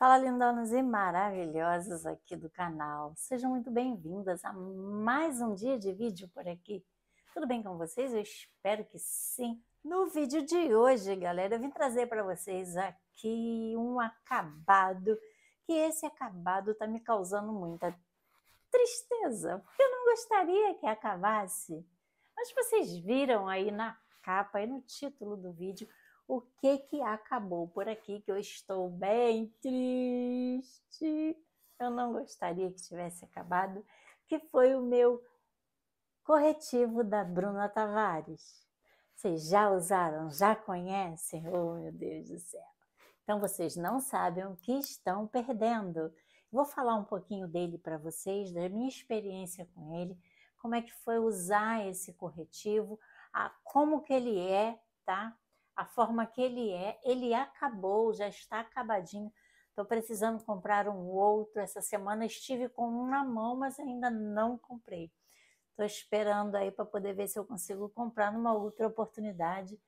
Fala lindonas e maravilhosas aqui do canal. Sejam muito bem-vindas a mais um dia de vídeo por aqui. Tudo bem com vocês? Eu espero que sim. No vídeo de hoje, galera, eu vim trazer para vocês aqui um acabado, que esse acabado está me causando muita tristeza, porque eu não gostaria que acabasse. Mas vocês viram aí na capa e no título do vídeo o que que acabou por aqui que eu estou bem triste. Eu não gostaria que tivesse acabado, que foi o meu corretivo da Bruna Tavares. Vocês já usaram, já conhecem? Oh, meu Deus do céu. Então vocês não sabem o que estão perdendo. Vou falar um pouquinho dele para vocês, da minha experiência com ele, como é que foi usar esse corretivo, a, como que ele é, tá? a forma que ele é, ele acabou, já está acabadinho. Estou precisando comprar um outro. Essa semana estive com um na mão, mas ainda não comprei. Estou esperando aí para poder ver se eu consigo comprar numa outra oportunidade,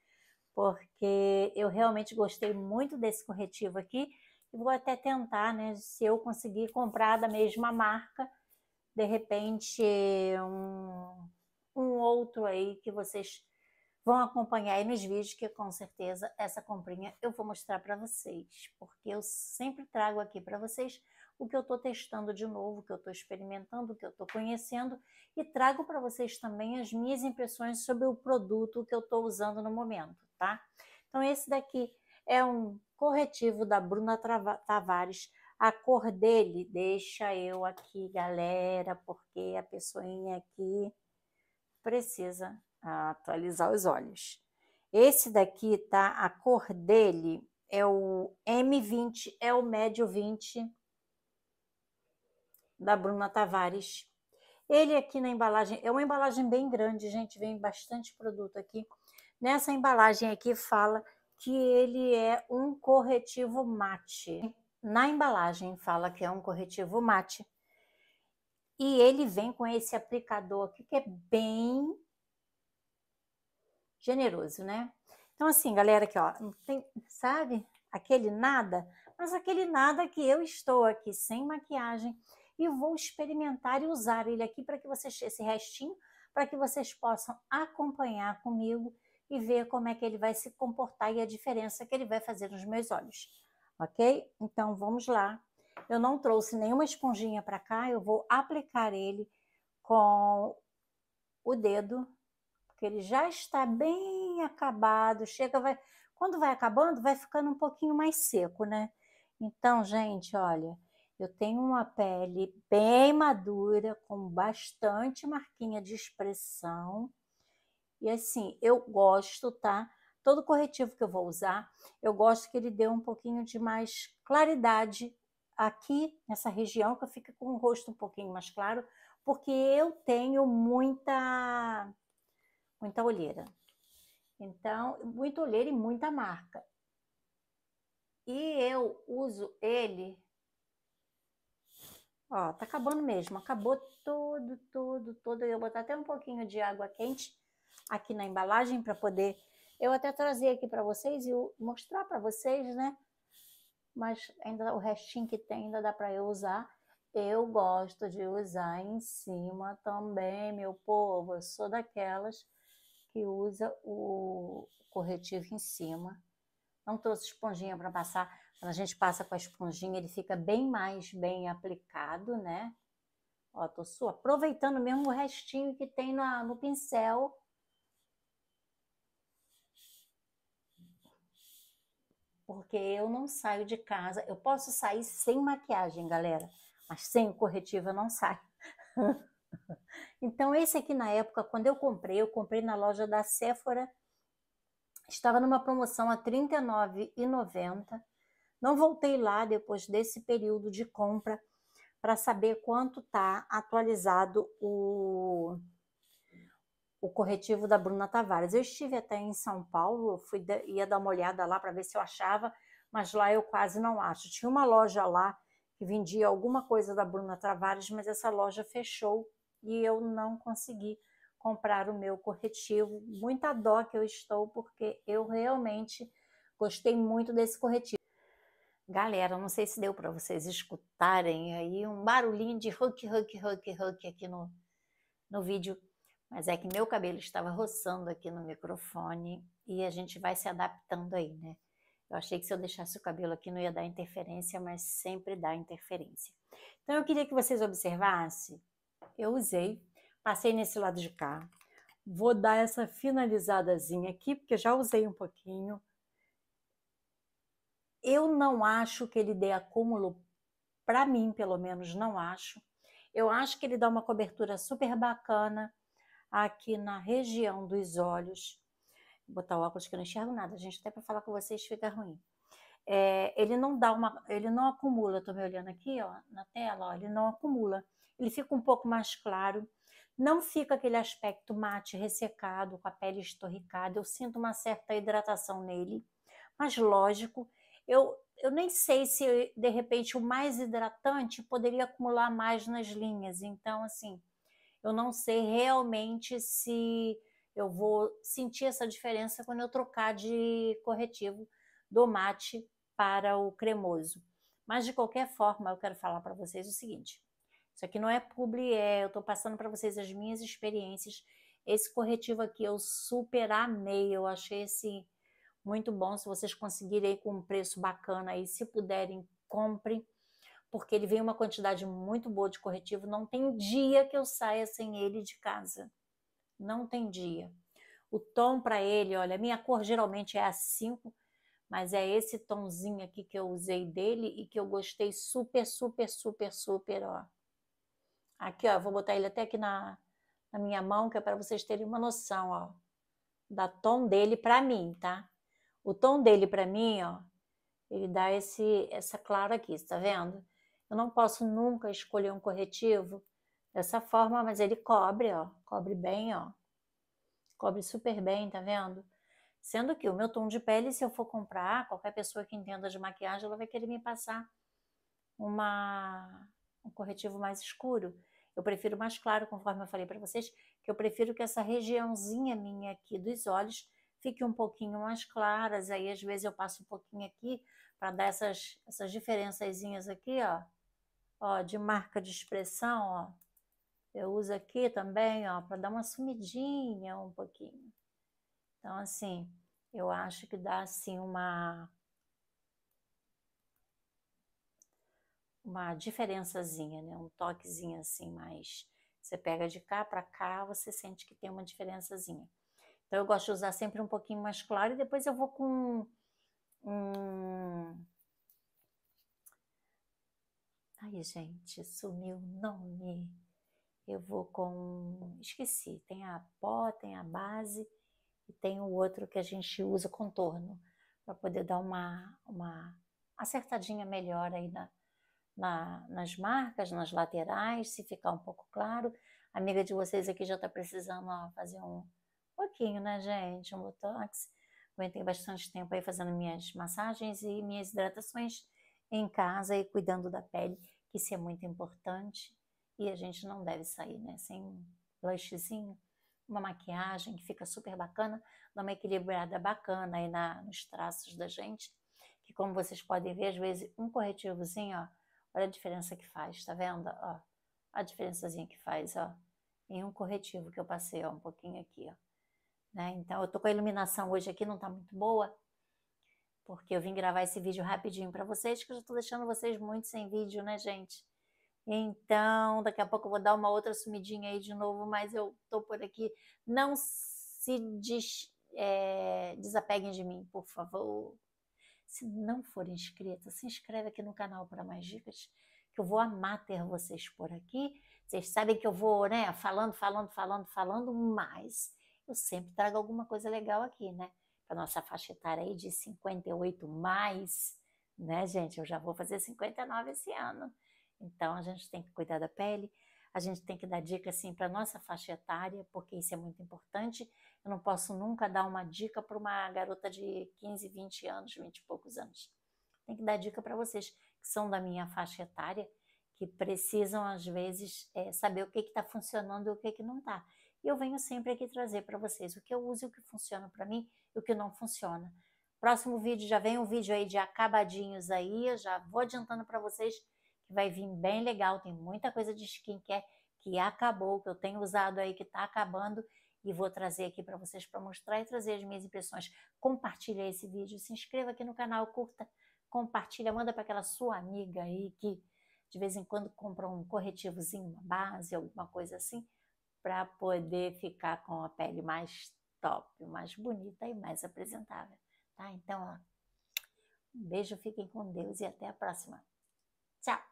porque eu realmente gostei muito desse corretivo aqui e vou até tentar, né? Se eu conseguir comprar da mesma marca, de repente um, um outro aí que vocês Vão acompanhar aí nos vídeos que com certeza essa comprinha eu vou mostrar para vocês, porque eu sempre trago aqui para vocês o que eu estou testando de novo, o que eu estou experimentando, o que eu estou conhecendo e trago para vocês também as minhas impressões sobre o produto que eu estou usando no momento, tá? Então esse daqui é um corretivo da Bruna Tavares. A cor dele, deixa eu aqui, galera, porque a pessoinha aqui precisa atualizar os olhos. Esse daqui, tá? A cor dele é o M20, é o médio 20 da Bruna Tavares. Ele aqui na embalagem, é uma embalagem bem grande, gente, vem bastante produto aqui. Nessa embalagem aqui fala que ele é um corretivo mate. Na embalagem fala que é um corretivo mate. E ele vem com esse aplicador aqui que é bem generoso, né? Então, assim, galera, aqui, ó, tem, sabe? Aquele nada, mas aquele nada que eu estou aqui sem maquiagem e vou experimentar e usar ele aqui para que vocês, esse restinho, para que vocês possam acompanhar comigo e ver como é que ele vai se comportar e a diferença que ele vai fazer nos meus olhos, ok? Então, vamos lá. Eu não trouxe nenhuma esponjinha para cá, eu vou aplicar ele com o dedo porque ele já está bem acabado, chega, vai. Quando vai acabando, vai ficando um pouquinho mais seco, né? Então, gente, olha, eu tenho uma pele bem madura, com bastante marquinha de expressão. E assim, eu gosto, tá? Todo corretivo que eu vou usar, eu gosto que ele dê um pouquinho de mais claridade aqui nessa região, que eu fico com o rosto um pouquinho mais claro, porque eu tenho muita Muita olheira. Então, muita olheira e muita marca. E eu uso ele. Ó, tá acabando mesmo. Acabou todo, todo, todo. Eu vou botar até um pouquinho de água quente aqui na embalagem para poder eu até trazer aqui para vocês e mostrar para vocês, né? Mas ainda o restinho que tem ainda dá para eu usar. Eu gosto de usar em cima também, meu povo. Eu sou daquelas que usa o corretivo em cima. Não trouxe esponjinha para passar. Quando a gente passa com a esponjinha, ele fica bem mais bem aplicado, né? Ó, tô sua, aproveitando mesmo o restinho que tem na, no pincel. Porque eu não saio de casa. Eu posso sair sem maquiagem, galera. Mas sem corretivo eu não saio. Então, esse aqui na época, quando eu comprei, eu comprei na loja da Sephora, estava numa promoção a R$ 39,90. Não voltei lá depois desse período de compra para saber quanto está atualizado o, o corretivo da Bruna Tavares. Eu estive até em São Paulo, fui, ia dar uma olhada lá para ver se eu achava, mas lá eu quase não acho. Tinha uma loja lá que vendia alguma coisa da Bruna Tavares, mas essa loja fechou e eu não consegui comprar o meu corretivo. Muita dó que eu estou, porque eu realmente gostei muito desse corretivo. Galera, não sei se deu para vocês escutarem aí um barulhinho de huck, huck, huck, huck aqui no, no vídeo, mas é que meu cabelo estava roçando aqui no microfone e a gente vai se adaptando aí, né? Eu achei que se eu deixasse o cabelo aqui não ia dar interferência, mas sempre dá interferência. Então eu queria que vocês observassem eu usei, passei nesse lado de cá. Vou dar essa finalizadazinha aqui, porque já usei um pouquinho. Eu não acho que ele dê acúmulo, para mim, pelo menos, não acho. Eu acho que ele dá uma cobertura super bacana aqui na região dos olhos. Vou botar o óculos que eu não enxergo nada, gente, até para falar com vocês fica ruim. É, ele não dá uma, ele não acumula, tô me olhando aqui, ó, na tela, ó, ele não acumula ele fica um pouco mais claro, não fica aquele aspecto mate ressecado, com a pele estorricada, eu sinto uma certa hidratação nele, mas lógico, eu, eu nem sei se de repente o mais hidratante poderia acumular mais nas linhas, então assim, eu não sei realmente se eu vou sentir essa diferença quando eu trocar de corretivo do mate para o cremoso. Mas de qualquer forma, eu quero falar para vocês o seguinte: isso aqui não é publi, é, eu estou passando para vocês as minhas experiências. Esse corretivo aqui eu super amei, eu achei esse assim, muito bom. Se vocês conseguirem com um preço bacana aí, se puderem, compre, porque ele vem uma quantidade muito boa de corretivo. Não tem dia que eu saia sem ele de casa. Não tem dia. O tom para ele, olha, minha cor geralmente é a 5, mas é esse tomzinho aqui que eu usei dele e que eu gostei super, super, super, super, ó. Aqui, ó, vou botar ele até aqui na, na minha mão, que é para vocês terem uma noção, ó, da tom dele para mim, tá? O tom dele para mim, ó, ele dá esse essa clara aqui, está vendo? Eu não posso nunca escolher um corretivo dessa forma, mas ele cobre, ó, cobre bem, ó. Cobre super bem, tá vendo? Sendo que o meu tom de pele, se eu for comprar, qualquer pessoa que entenda de maquiagem, ela vai querer me passar uma um corretivo mais escuro. Eu prefiro mais claro, conforme eu falei para vocês, que eu prefiro que essa regiãozinha minha aqui dos olhos fique um pouquinho mais claras, aí às vezes eu passo um pouquinho aqui para dar essas, essas diferençazinhas aqui, ó, ó, de marca de expressão, ó. Eu uso aqui também, ó, para dar uma sumidinha um pouquinho. Então, assim, eu acho que dá, assim, uma, uma diferençazinha, né? um toquezinho assim, mais. Você pega de cá para cá, você sente que tem uma diferençazinha. Então eu gosto de usar sempre um pouquinho mais claro e depois eu vou com um. Ai, gente, sumiu o nome. Eu vou com. Esqueci, tem a pó, tem a base e tem o outro que a gente usa contorno para poder dar uma, uma acertadinha melhor aí na, na, nas marcas, nas laterais, se ficar um pouco claro. A amiga de vocês aqui já está precisando ó, fazer um pouquinho, né, gente? Um botox. Aguentei bastante tempo aí fazendo minhas massagens e minhas hidratações em casa e cuidando da pele, que isso é muito importante. E a gente não deve sair, né, sem um blushzinho, uma maquiagem que fica super bacana, dá uma equilibrada bacana aí na, nos traços da gente. Que como vocês podem ver, às vezes um corretivozinho, ó, Olha a diferença que faz, tá vendo? Ó, a diferençazinha que faz, ó. Em um corretivo que eu passei, ó, um pouquinho aqui, ó. Né? Então, eu tô com a iluminação hoje aqui, não tá muito boa, porque eu vim gravar esse vídeo rapidinho para vocês, que eu já tô deixando vocês muito sem vídeo, né, gente? Então, daqui a pouco eu vou dar uma outra sumidinha aí de novo, mas eu tô por aqui. Não se des, é, desapeguem de mim, por favor. Se não for inscrita, se inscreve aqui no canal para mais dicas, que eu vou amar ter vocês por aqui. Vocês sabem que eu vou, né, falando, falando, falando, falando, mas eu sempre trago alguma coisa legal aqui, né? Para nossa faixa etária aí de 58 mais, né, gente? Eu já vou fazer 59 esse ano. Então a gente tem que cuidar da pele, a gente tem que dar dica assim para nossa faixa etária, porque isso é muito importante. Eu não posso nunca dar uma dica para uma garota de 15, 20 anos, 20 e poucos anos. Tem que dar dica para vocês que são da minha faixa etária, que precisam às vezes é, saber o que está funcionando e o que, que não está. E eu venho sempre aqui trazer para vocês o que eu uso, o que funciona para mim e o que não funciona. Próximo vídeo já vem um vídeo aí de acabadinhos aí, já vou adiantando para vocês vai vir bem legal. Tem muita coisa de skincare que acabou, que eu tenho usado aí, que está acabando e vou trazer aqui para vocês para mostrar e trazer as minhas impressões. Compartilha esse vídeo, se inscreva aqui no canal, curta, compartilha, manda para aquela sua amiga aí que de vez em quando compra um corretivozinho, uma base, alguma coisa assim, para poder ficar com a pele mais top, mais bonita e mais apresentável, tá? Então, ó, um beijo, fiquem com Deus e até a próxima. Tchau!